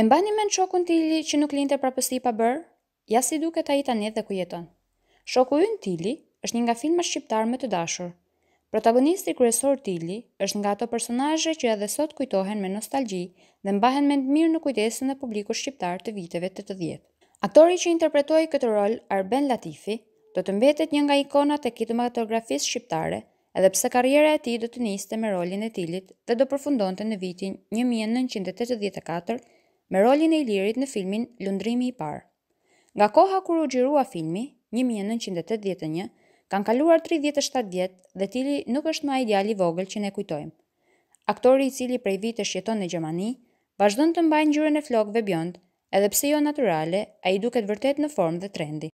E mba një menë shokun tili që nuk linte prapësi pa bërë? Ja si duke ta i tani dhe ku jeton. Shoku ju tili është një nga filma shqiptar më të dashur. Protagonisti kryesor tili është nga ato personaje që edhe sot kujtohen me nostalgji dhe mbahen me të mirë në kujtesën e publiku shqiptar të viteve të të djetë. Aktori që interpretoi këtë rol, Arben Latifi, do të mbetet një nga ikonat e kinematografisë shqiptare, edhe pse karriera e tij do të niste me rolin e Tilit dhe do përfundonte në vitin 1984 me rolin e Ilirit në filmin Lundrimi i parë. Nga koha kur u xhirua filmi, 1981, kanë kaluar 37 vjet dhe Tili nuk është më djali i vogël që ne kujtojmë. Aktori i cili prej vitesh jeton në Gjermani, vazhdon të mbajë ngjyrën e flokëve bjond, edhe pse jo natyrale, ai duket vërtet në formë dhe trendi.